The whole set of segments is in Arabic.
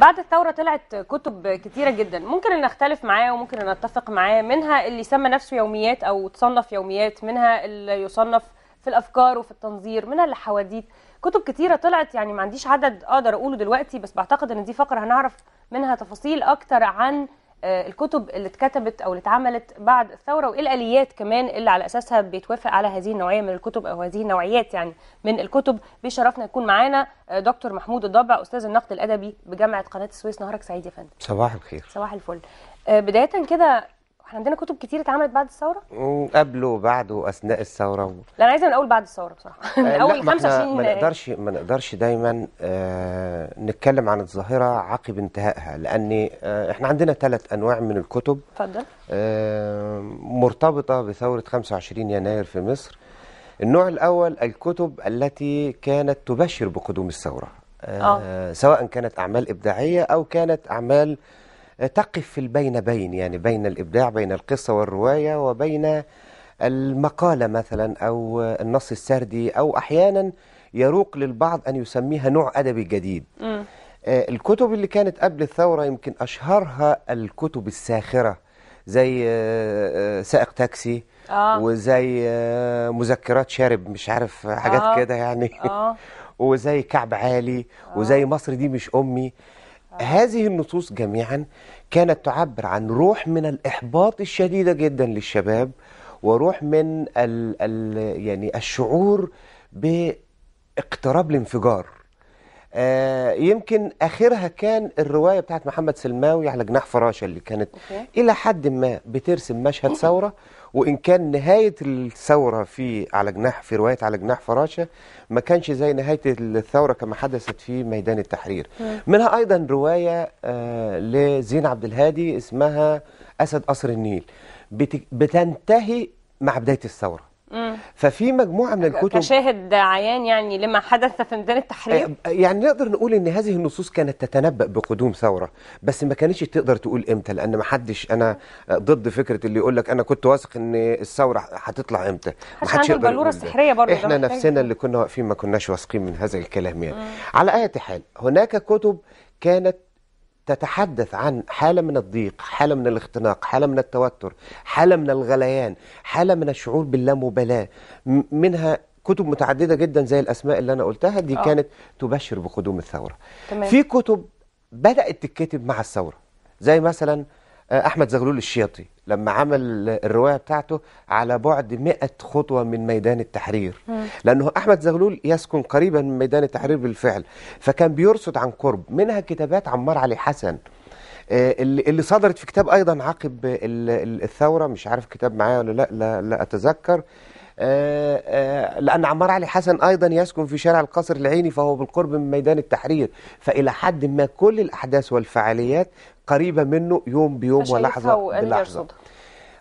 بعد الثوره طلعت كتب كتيره جدا ممكن ان اختلف معاه وممكن ان اتفق معاه منها اللي سمى نفسه يوميات او تصنف يوميات منها اللي يصنف في الافكار وفي التنظير منها اللي حواديت كتب كتيره طلعت يعني ما عنديش عدد اقدر اقوله دلوقتي بس بعتقد ان دي فقره هنعرف منها تفاصيل اكتر عن آه، الكتب اللي اتكتبت او اللي اتعملت بعد الثوره وايه الاليات كمان اللي على اساسها بيتوافق على هذه النوعيه من الكتب او هذه النوعيات يعني من الكتب بيشرفنا يكون معانا آه، دكتور محمود الضبع استاذ النقد الادبي بجامعه قناه السويس نهارك سعيد يا فندم صباح الخير صباح الفل آه، بدايه كده احنا عندنا كتب كتير اتعملت بعد الثوره قبله وبعده واثناء الثوره و... لا انا عايزه من اول بعد الثوره بصراحه من آه، اول 25 ما آه، نقدرش ما نقدرش دايما آه نتكلم عن الظاهره عقب انتهائها لان آه احنا عندنا ثلاث انواع من الكتب اتفضل آه مرتبطه بثوره 25 يناير في مصر النوع الاول الكتب التي كانت تبشر بقدوم الثوره آه, آه سواء كانت اعمال ابداعيه او كانت اعمال آه تقف في البين بين يعني بين الإبداع بين القصة والرواية وبين المقالة مثلا أو النص السردي أو أحيانا يروق للبعض أن يسميها نوع أدبي جديد م. آه، الكتب اللي كانت قبل الثورة يمكن أشهرها الكتب الساخرة زي آه، آه، سائق تاكسي آه. وزي مذكرات شارب مش عارف حاجات آه. كده يعني آه. وزي كعب عالي آه. وزي مصر دي مش أمي هذه النصوص جميعا كانت تعبر عن روح من الإحباط الشديدة جدا للشباب وروح من الـ الـ يعني الشعور باقتراب الانفجار آه يمكن اخرها كان الروايه بتاعت محمد سلماوي على جناح فراشه اللي كانت أوكي. الى حد ما بترسم مشهد ثوره وان كان نهايه الثوره في على جناح في روايه على جناح فراشه ما كانش زي نهايه الثوره كما حدثت في ميدان التحرير منها ايضا روايه آه لزين عبد الهادي اسمها اسد قصر النيل بتنتهي مع بدايه الثوره ففي مجموعه من الكتب كشاهد عيان يعني لما حدث في ميدان التحرير آه، آه، يعني نقدر نقول ان هذه النصوص كانت تتنبأ بقدوم ثوره بس ما كانتش تقدر تقول امتى لان ما حدش انا ضد فكره اللي يقول لك انا كنت واثق ان الثوره هتطلع امتى ما حدش يقدر البالوره السحريه برضه احنا نفسنا اللي كنا واقفين ما كناش واثقين من هذا الكلام يعني على اي حال هناك كتب كانت تتحدث عن حالة من الضيق حالة من الاختناق حالة من التوتر حالة من الغليان حالة من الشعور باللامبالاة منها كتب متعددة جدا زي الأسماء اللي أنا قلتها دي أوه. كانت تبشر بقدوم الثورة تمام. في كتب بدأت تتكتب مع الثورة زي مثلا آه، احمد زغلول الشياطي لما عمل الروايه بتاعته على بعد 100 خطوه من ميدان التحرير لانه احمد زغلول يسكن قريبا من ميدان التحرير بالفعل فكان بيرصد عن قرب منها كتابات عمار علي حسن آه، اللي صدرت في كتاب ايضا عقب الثوره مش عارف كتاب معايا ولا لا لا, لا اتذكر آه، آه، لأن عمار علي حسن أيضا يسكن في شارع القصر العيني فهو بالقرب من ميدان التحرير فإلى حد ما كل الأحداث والفعاليات قريبة منه يوم بيوم ولحظة بلحظة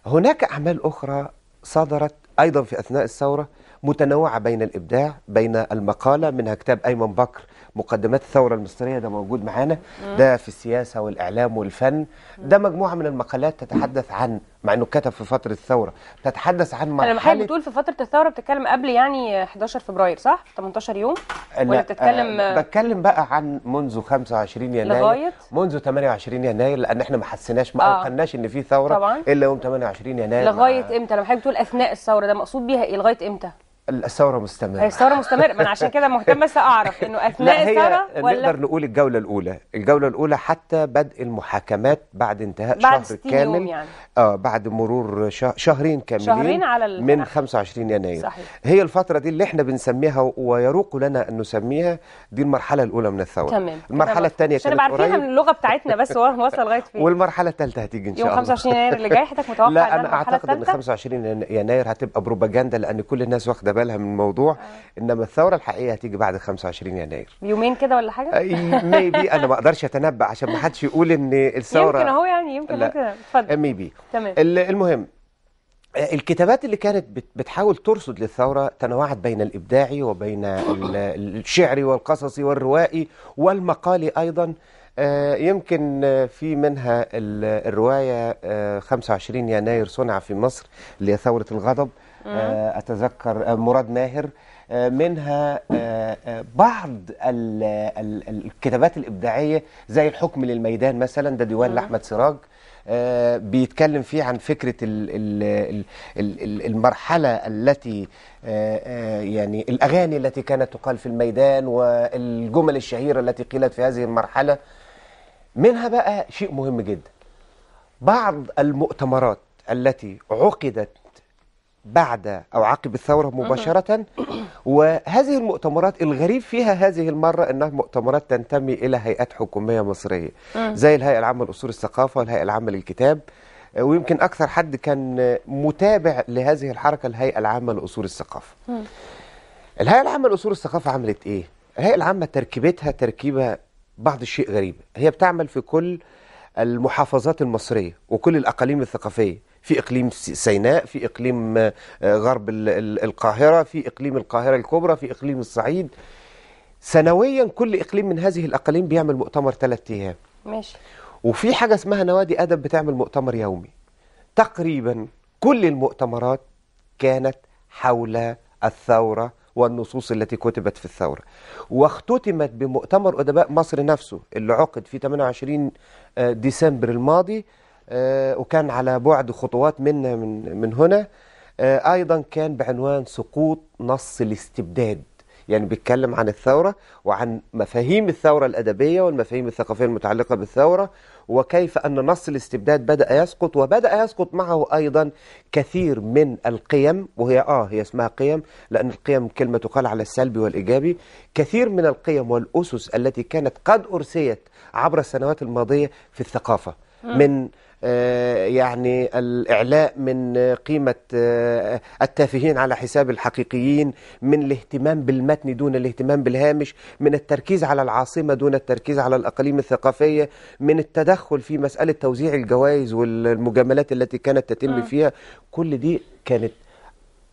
هناك أعمال أخرى صدرت أيضا في أثناء الثورة متنوعة بين الإبداع بين المقالة منها كتاب أيمن بكر مقدمات الثورة المصرية ده موجود معانا ده في السياسة والإعلام والفن ده مجموعة من المقالات تتحدث عن مع انه كتب في فتره الثوره تتحدث عن مرحله انا بحب بتقول في فتره الثوره بتتكلم قبل يعني 11 فبراير صح 18 يوم ولا بتتكلم أه بتكلم بقى عن منذ 25 يناير لغايه منذ 28 يناير لان احنا ما حسيناش ما اوقناش آه. ان في ثوره طبعا الا يوم 28 يناير لغايه امتى انا بحب تقول اثناء الثوره ده مقصود بيها ايه لغايه امتى الثورة مستمرة الثورة مستمرة ما أنا عشان كده مهتم بس أعرف إنه أثناء الثورة ولا نقدر نقول الجولة الأولى، الجولة الأولى حتى بدء المحاكمات بعد انتهاء بعد شهر كامل يعني. آه بعد مرور شهرين كاملين شهرين على ال... من 25 يناير صحيح. هي الفترة دي اللي احنا بنسميها ويروق لنا أن نسميها دي المرحلة الأولى من الثورة تمام المرحلة الثانية كانت عارفينها من اللغة بتاعتنا بس وصل لغاية فين والمرحلة الثالثة هتيجي إن شاء الله يوم 25 يناير اللي جاي حضرتك متوقع لا أنا أعتقد إن 25 يناير هتبقى بروباجندا لأن كل الناس واخدة بالها من الموضوع آه. انما الثوره الحقيقيه هتيجي بعد 25 يناير يومين كده ولا حاجه ميبي انا ما اقدرش اتنبأ عشان ما حدش يقول ان الثوره يمكن اهو يعني يمكن لا. ممكن اتفضل ميبي تمام المهم الكتابات اللي كانت بتحاول ترصد للثورة تنوعت بين الإبداعي وبين الشعري والقصصي والروائي والمقالي أيضا آه، يمكن في منها الرواية 25 آه، يناير صنع في مصر اللي هي ثورة الغضب آه، اتذكر آه، مراد ماهر آه، منها بعض الكتابات الابداعيه زي الحكم للميدان مثلا ده ديوان لاحمد سراج بيتكلم فيه عن فكره المرحله التي يعني الاغاني التي كانت تقال في الميدان والجمل الشهيره التي قيلت في هذه المرحله منها بقى شيء مهم جدا بعض المؤتمرات التي عقدت بعد أو عقب الثورة مباشرة وهذه المؤتمرات الغريب فيها هذه المرة أنها مؤتمرات تنتمي إلى هيئات حكومية مصرية زي الهيئة العامة لأصول الثقافة والهيئة العامة للكتاب ويمكن أكثر حد كان متابع لهذه الحركة الهيئة العامة لأصول الثقافة الهيئة العامة لأصول الثقافة عملت إيه؟ الهيئة العامة تركيبتها تركيبة بعض الشيء غريب هي بتعمل في كل المحافظات المصرية وكل الأقاليم الثقافية في إقليم سيناء في إقليم آه، غرب القاهرة في إقليم القاهرة الكبرى في إقليم الصعيد سنويا كل إقليم من هذه الأقاليم بيعمل مؤتمر ثلاث أيام ماشي وفي حاجة اسمها نوادي أدب بتعمل مؤتمر يومي تقريبا كل المؤتمرات كانت حول الثورة والنصوص التي كتبت في الثورة واختتمت بمؤتمر أدباء مصر نفسه اللي عقد في 28 آه، ديسمبر الماضي آه، وكان على بعد خطوات منا من من هنا آه، ايضا كان بعنوان سقوط نص الاستبداد يعني بيتكلم عن الثورة وعن مفاهيم الثورة الأدبية والمفاهيم الثقافية المتعلقة بالثورة وكيف أن نص الاستبداد بدأ يسقط وبدأ يسقط معه أيضا كثير من القيم وهي آه هي اسمها قيم لأن القيم كلمة تقال على السلبي والإيجابي كثير من القيم والأسس التي كانت قد أرسيت عبر السنوات الماضية في الثقافة من آه، يعني الإعلاء من قيمة آه، التافهين على حساب الحقيقيين من الاهتمام بالمتن دون الاهتمام بالهامش من التركيز على العاصمة دون التركيز على الأقاليم الثقافية من التدخل في مسألة توزيع الجوائز والمجاملات التي كانت تتم آه. فيها كل دي كانت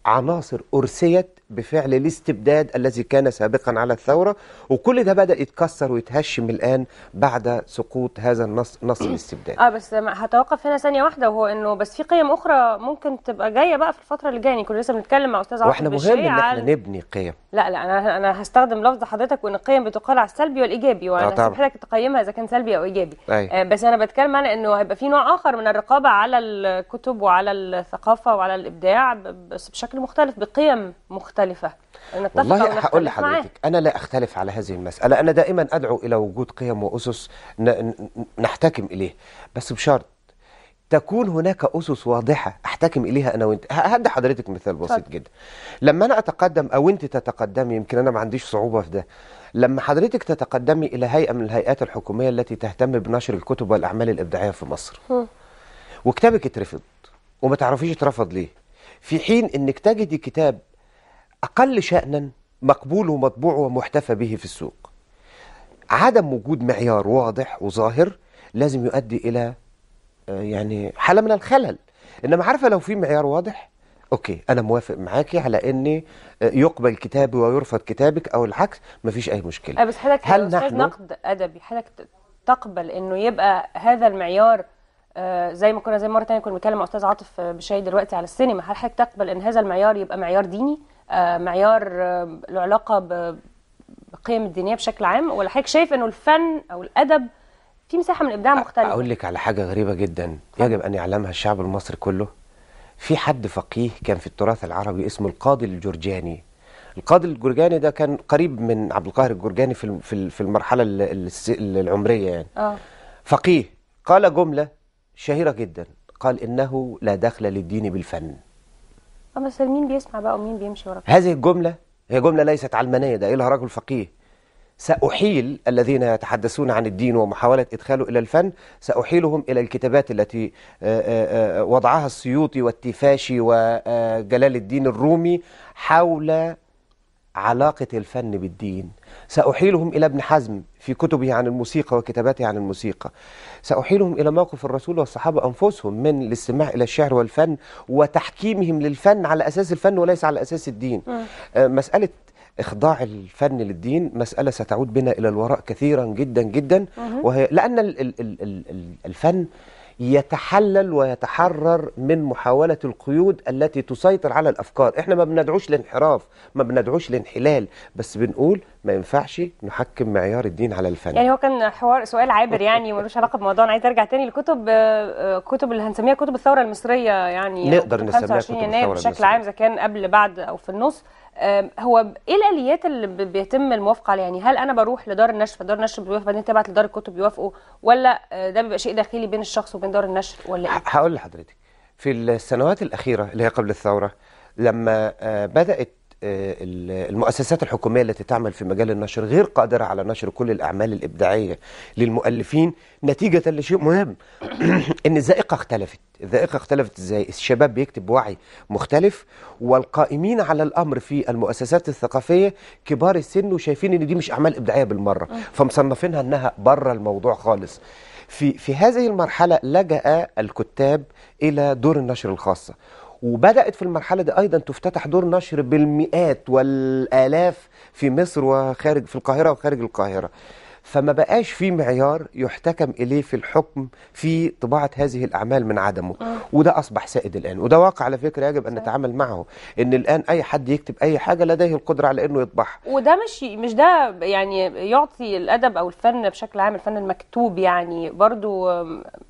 عناصر أرسيت بفعل الاستبداد الذي كان سابقا على الثورة وكل ده بدأ يتكسر ويتهشم الآن بعد سقوط هذا النص نص الاستبداد اه بس هتوقف هنا ثانية واحدة وهو انه بس في قيم أخرى ممكن تبقى جاية بقى في الفترة اللي جاية يعني كنا لسه بنتكلم مع أستاذ عاطف واحنا مهم إن احنا نبني قيم لا لا أنا أنا هستخدم لفظ حضرتك وإن القيم بتقال على السلبي والإيجابي وأنا آه حضرتك تقيمها إذا كان سلبي أو إيجابي آه بس أنا بتكلم على إنه هيبقى في نوع آخر من الرقابة على الكتب وعلى الثقافة وعلى الإبداع بس بشكل مختلف بقيم مختلفة مختلفة نتفق والله هقول لحضرتك أنا لا أختلف على هذه المسألة أنا دائما أدعو إلى وجود قيم وأسس نحتكم إليه بس بشرط تكون هناك أسس واضحة أحتكم إليها أنا وأنت هدي حضرتك مثال بسيط جدا لما أنا أتقدم أو أنت تتقدمي يمكن أنا ما عنديش صعوبة في ده لما حضرتك تتقدمي إلى هيئة من الهيئات الحكومية التي تهتم بنشر الكتب والأعمال الإبداعية في مصر وكتابك اترفض وما تعرفيش اترفض ليه في حين انك تجدي كتاب أقل شأنا مقبول ومطبوع ومحتفى به في السوق عدم وجود معيار واضح وظاهر لازم يؤدي إلى آه، يعني حالة من الخلل إنما عارفة لو في معيار واضح أوكي أنا موافق معاكي على إن آه، يقبل كتابي ويرفض كتابك أو العكس مفيش أي مشكلة آه، بس حضرتك هل نحن نقد أدبي حضرتك تقبل إنه يبقى هذا المعيار زي ما كنا زي مره تانية كنا بنتكلم مع استاذ عاطف بشاي دلوقتي على السينما هل حضرتك تقبل ان هذا المعيار يبقى معيار ديني آه، معيار آه، له علاقه بقيم الدينيه بشكل عام ولا حضرتك شايف انه الفن او الادب في مساحه من الابداع مختلفه اقول لك على حاجه غريبه جدا يجب ان يعلمها الشعب المصري كله في حد فقيه كان في التراث العربي اسمه القاضي الجرجاني القاضي الجرجاني ده كان قريب من عبد القاهر الجرجاني في في المرحله العمريه يعني آه. فقيه قال جمله شهيره جدا قال انه لا دخل للدين بالفن آه، بس مين بيسمع بقى ومين بيمشي وراك هذه الجملة هي جملة ليست علمانية ده قالها رجل فقيه سأحيل الذين يتحدثون عن الدين ومحاولة إدخاله إلى الفن سأحيلهم إلى الكتابات التي آه، آه، وضعها السيوطي والتفاشي وجلال الدين الرومي حول علاقة الفن بالدين سأحيلهم إلى ابن حزم في كتبه عن الموسيقى وكتاباته عن الموسيقى سأحيلهم إلى موقف الرسول والصحابة أنفسهم من الاستماع إلى الشعر والفن وتحكيمهم للفن على أساس الفن وليس على أساس الدين م. آه، مسألة إخضاع الفن للدين مسألة ستعود بنا إلى الوراء كثيرا جدا جدا وهي لأن الفن يتحلل ويتحرر من محاولة القيود التي تسيطر على الأفكار احنا ما بندعوش لانحراف ما بندعوش لانحلال بس بنقول ما ينفعش نحكم معيار الدين على الفن يعني هو كان حوار سؤال عابر يعني ملوش علاقة بموضوع انا عايز ارجع تاني لكتب آه، آه، كتب اللي هنسميها كتب الثورة المصرية يعني نقدر نسميها كتب الثورة المصرية بشكل عام اذا كان قبل بعد او في النص هو ايه الاليات اللي بيتم الموافقه عليها يعني هل انا بروح لدار النشر فدار النشر بيوافق بعدين تبعت لدار الكتب بيوافقوا ولا أه، ده بيبقى شيء داخلي بين الشخص وبين دار النشر ولا ايه هقول لحضرتك في السنوات الاخيره اللي هي قبل الثوره لما أه، بدات المؤسسات الحكومية التي تعمل في مجال النشر غير قادرة على نشر كل الأعمال الإبداعية للمؤلفين نتيجة لشيء مهم إن الذائقة اختلفت الذائقة اختلفت إزاي الشباب بيكتب وعي مختلف والقائمين على الأمر في المؤسسات الثقافية كبار السن وشايفين إن دي مش أعمال إبداعية بالمرة آه. فمصنفينها إنها بره الموضوع خالص في في هذه المرحلة لجأ الكتاب إلى دور النشر الخاصة وبدأت في المرحلة دي أيضا تفتتح دور نشر بالمئات والآلاف في مصر وخارج في القاهرة وخارج القاهرة فما بقاش في معيار يحتكم اليه في الحكم في طباعه هذه الاعمال من عدمه آه. وده اصبح سائد الان وده واقع على فكره يجب ان صحيح. نتعامل معه ان الان اي حد يكتب اي حاجه لديه القدره على انه يطبعها وده مش مش ده يعني يعطي الادب او الفن بشكل عام الفن المكتوب يعني برضو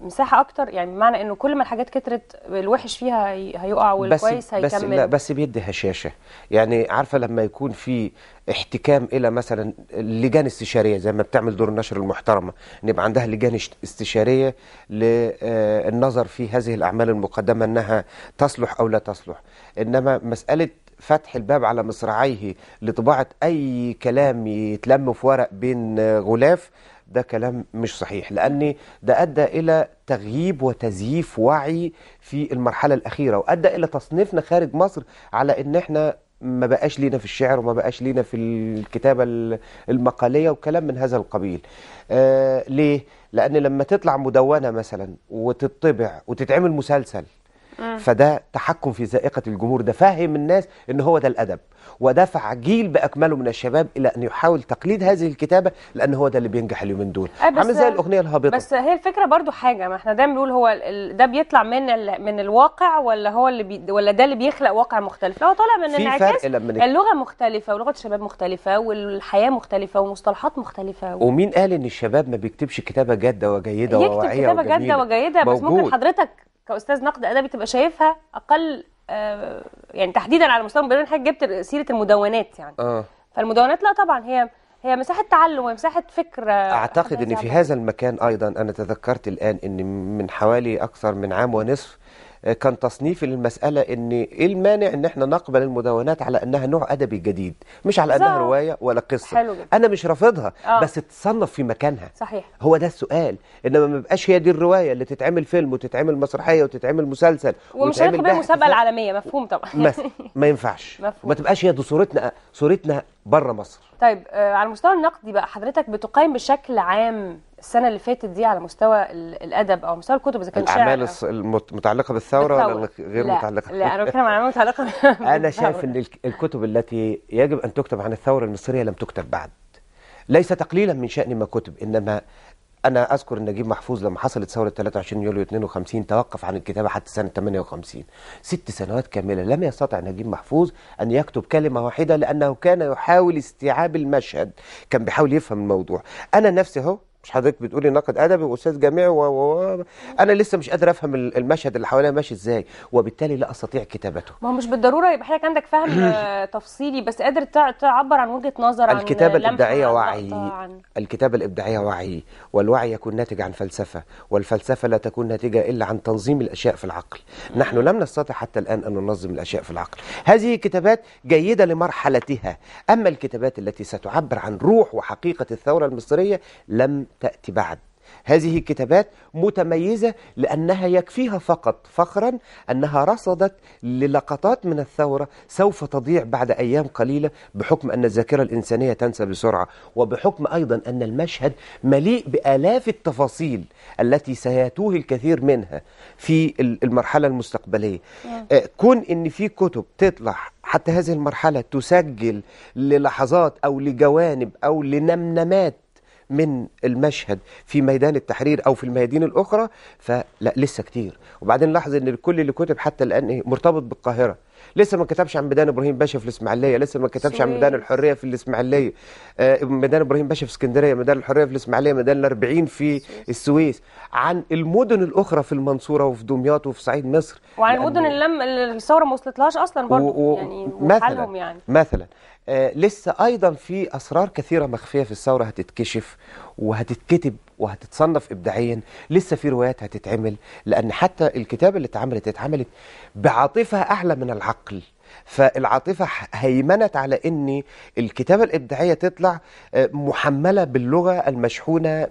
مساحه اكتر يعني بمعنى انه كل ما الحاجات كترت الوحش فيها هيقع والكويس بس هيكمل بس لا بس بيدي هشاشه يعني عارفه لما يكون في احتكام الى مثلا اللجان الاستشاريه زي ما بتعمل دور النشر المحترمه ان يبقى عندها لجان استشاريه للنظر في هذه الاعمال المقدمه انها تصلح او لا تصلح انما مساله فتح الباب على مصراعيه لطباعه اي كلام يتلم في ورق بين غلاف ده كلام مش صحيح لأن ده أدى إلى تغييب وتزييف وعي في المرحلة الأخيرة وأدى إلى تصنيفنا خارج مصر على إن إحنا ما بقاش لينا في الشعر وما بقاش لينا في الكتابة المقالية وكلام من هذا القبيل آه ليه؟ لأن لما تطلع مدونة مثلا وتطبع وتتعمل مسلسل آه. فده تحكم في ذائقه الجمهور ده فهم الناس ان هو ده الادب ودفع جيل باكمله من الشباب الى ان يحاول تقليد هذه الكتابه لان هو ده اللي بينجح اليومين دول آه، عامل زي الاغنيه الهابطه بس هي الفكره برضو حاجه ما احنا دايما بنقول هو ده بيطلع من ال... من الواقع ولا هو اللي بي... ولا ده اللي بيخلق واقع مختلف هو طالع من انعكاس اللغه مختلفه ولغه الشباب مختلفه والحياه مختلفه ومصطلحات مختلفه و... ومين قال ان الشباب ما بيكتبش كتابه جاده وجيده وواعيه يكتب كتابه جاده وجيده بس ممكن حضرتك كاستاذ نقد ادبي تبقى شايفها اقل آه، يعني تحديدا على مستوى بما حضرتك جبت سيره المدونات يعني اه فالمدونات لا طبعا هي هي مساحه تعلم ومساحه فكر آه، اعتقد ان في يعني. هذا المكان ايضا انا تذكرت الان ان من حوالي اكثر من عام ونصف كان تصنيف المسألة ان ايه المانع ان احنا نقبل المدونات على انها نوع ادبي جديد مش على انها رواية ولا قصة حلو جدا. انا مش رافضها آه. بس تتصنف في مكانها صحيح هو ده السؤال انما ما بقاش هي دي الرواية اللي تتعمل فيلم وتتعمل مسرحية وتتعمل مسلسل ومش هنلقي المسابقة العالمية مفهوم طبعا مس... ما ينفعش مفهوم. ما تبقاش هي دي صورتنا صورتنا بره مصر طيب آه، على المستوى النقدي بقى حضرتك بتقيم بشكل عام السنه اللي فاتت دي على مستوى الادب او مستوى الكتب اذا كان الاعمال شعر المتعلقه بالثوره ولا غير لا. متعلقه لا انا بتكلم عن اعمال متعلقه انا شايف ان الكتب التي يجب ان تكتب عن الثوره المصريه لم تكتب بعد ليس تقليلا من شان ما كتب انما انا اذكر ان نجيب محفوظ لما حصلت ثوره 23 يوليو 52 توقف عن الكتابه حتى سنه 58 ست سنوات كامله لم يستطع نجيب محفوظ ان يكتب كلمه واحده لانه كان يحاول استيعاب المشهد كان بيحاول يفهم الموضوع انا نفسي اهو مش حضرتك بتقولي نقد ادبي واستاذ جامعي و... و... انا لسه مش قادر افهم المشهد اللي حواليا ماشي ازاي وبالتالي لا استطيع كتابته ما هو مش بالضروره يبقى حضرتك عندك فهم تفصيلي بس قادر تعبر عن وجهه نظر عن الكتابه الابداعيه وعي عن... الكتابه الابداعيه وعي والوعي يكون ناتج عن فلسفه والفلسفه لا تكون ناتجه الا عن تنظيم الاشياء في العقل نحن لم نستطع حتى الان ان ننظم الاشياء في العقل هذه كتابات جيده لمرحلتها اما الكتابات التي ستعبر عن روح وحقيقه الثوره المصريه لم تأتي بعد هذه الكتابات متميزة لأنها يكفيها فقط فخرا أنها رصدت للقطات من الثورة سوف تضيع بعد أيام قليلة بحكم أن الذاكرة الإنسانية تنسى بسرعة وبحكم أيضا أن المشهد مليء بآلاف التفاصيل التي سيتوه الكثير منها في المرحلة المستقبلية نعم. آه، كون أن في كتب تطلع حتى هذه المرحلة تسجل للحظات أو لجوانب أو لنمنمات من المشهد في ميدان التحرير او في الميادين الاخرى فلا لسه كتير وبعدين لاحظ ان كل اللي كتب حتى الان إيه، مرتبط بالقاهره لسه ما كتبش عن ميدان ابراهيم باشا في الاسماعيليه لسه ما كتبش عن ميدان الحريه في الاسماعيليه آه ميدان ابراهيم باشا في اسكندريه ميدان الحريه في الاسماعيليه ميدان الأربعين في السويس عن المدن الاخرى في المنصوره وفي دمياط وفي صعيد مصر وعن يعني المدن اللي لم الثوره ما وصلتلهاش اصلا برضه يعني مثلا يعني مثلا آه، لسه ايضا في اسرار كثيره مخفيه في الثوره هتتكشف وهتتكتب وهتتصنف ابداعيا لسه في روايات هتتعمل لان حتى الكتابه اللي اتعملت اتعملت بعاطفه اعلى من العقل فالعاطفة هيمنت على ان الكتابة الابداعية تطلع آه، محملة باللغة المشحونة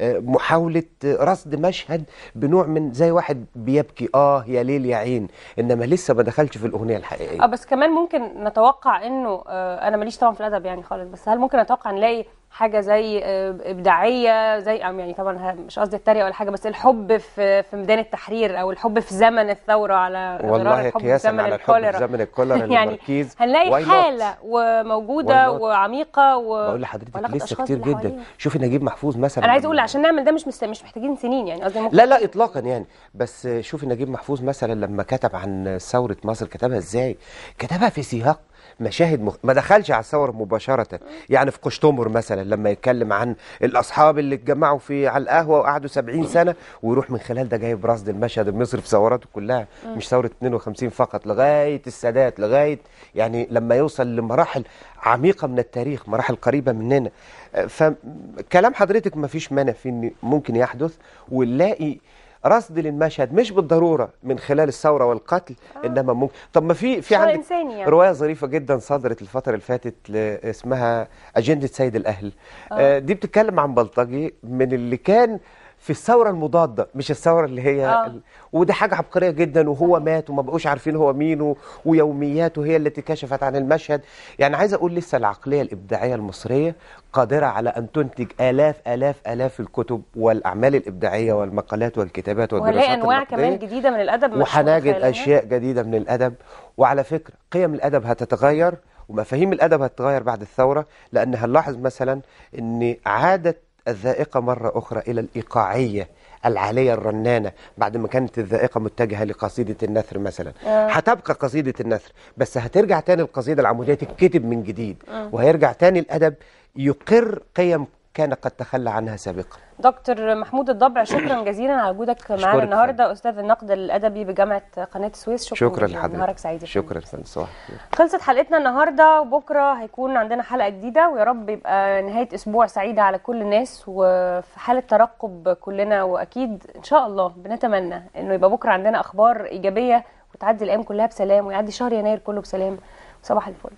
بمحاولة رصد مشهد بنوع من زي واحد بيبكي اه يا ليل يا عين انما لسه ما دخلش في الاغنية الحقيقية اه بس كمان ممكن نتوقع انه آه، انا ماليش طبعا في الادب يعني خالص بس هل ممكن نتوقع نلاقي حاجه زي آه، ابداعيه زي يعني طبعا مش قصدي التريقه ولا حاجه بس الحب في في ميدان التحرير او الحب في زمن الثوره على والله قياسا على الحب في زمن الكولر يعني المركيز هنلاقي حاله وموجوده وعميقه و... بقول لحضرتك لسه كتير جدا شوفي نجيب محفوظ مثلا انا عايز اقول عشان نعمل ده مش مست... مش محتاجين سنين يعني قصدي لا لا اطلاقا يعني بس شوفي نجيب محفوظ مثلا لما كتب عن ثوره مصر كتبها ازاي كتبها في سياق مشاهد مخ... ما دخلش على الصور مباشره يعني في قشتمر مثلا لما يتكلم عن الاصحاب اللي اتجمعوا في على القهوه وقعدوا 70 سنه ويروح من خلال ده جايب رصد المشهد المصري في ثوراته كلها مش ثوره 52 فقط لغايه السادات لغايه يعني لما يوصل لمراحل عميقه من التاريخ مراحل قريبه مننا آه، فكلام حضرتك ما فيش مانع في ممكن يحدث ونلاقي رصد للمشهد مش بالضروره من خلال الثوره والقتل آه. انما ممكن طب ما في في عندك يعني. روايه ظريفه جدا صدرت الفتره اللي فاتت اسمها اجنده سيد الاهل آه. آه دي بتتكلم عن بلطجي من اللي كان في الثوره المضاده مش الثوره اللي هي آه. ال... ودي حاجه عبقريه جدا وهو مات وما بقوش عارفين هو مين و... ويومياته هي التي كشفت عن المشهد يعني عايز اقول لسه العقليه الابداعيه المصريه قادره على ان تنتج الاف الاف الاف الكتب والاعمال الابداعيه والمقالات والكتابات والدراسات وهي انواع كمان جديده من الادب وهنجد اشياء جديده من الادب وعلى فكره قيم الادب هتتغير ومفاهيم الادب هتتغير بعد الثوره لان هنلاحظ مثلا ان عاده الذائقة مرة أخرى إلى الإيقاعية العالية الرنانة بعد ما كانت الذائقة متجهة لقصيدة النثر مثلا آه. هتبقى قصيدة النثر بس هترجع تاني القصيدة العمودية تتكتب من جديد آه. وهيرجع تاني الأدب يقر قيم كان قد تخلى عنها سابقا دكتور محمود الضبع شكرا جزيلا على وجودك معنا النهارده استاذ النقد الادبي بجامعه قناه السويس شكرا, شكرا لحضرتك نهارك سعيد شكرا صباح خلصت حلقتنا النهارده وبكره هيكون عندنا حلقه جديده ويا رب يبقى نهايه اسبوع سعيده على كل الناس وفي حاله ترقب كلنا واكيد ان شاء الله بنتمنى انه يبقى بكره عندنا اخبار ايجابيه وتعدي الايام كلها بسلام ويعدي شهر يناير كله بسلام صباح الفل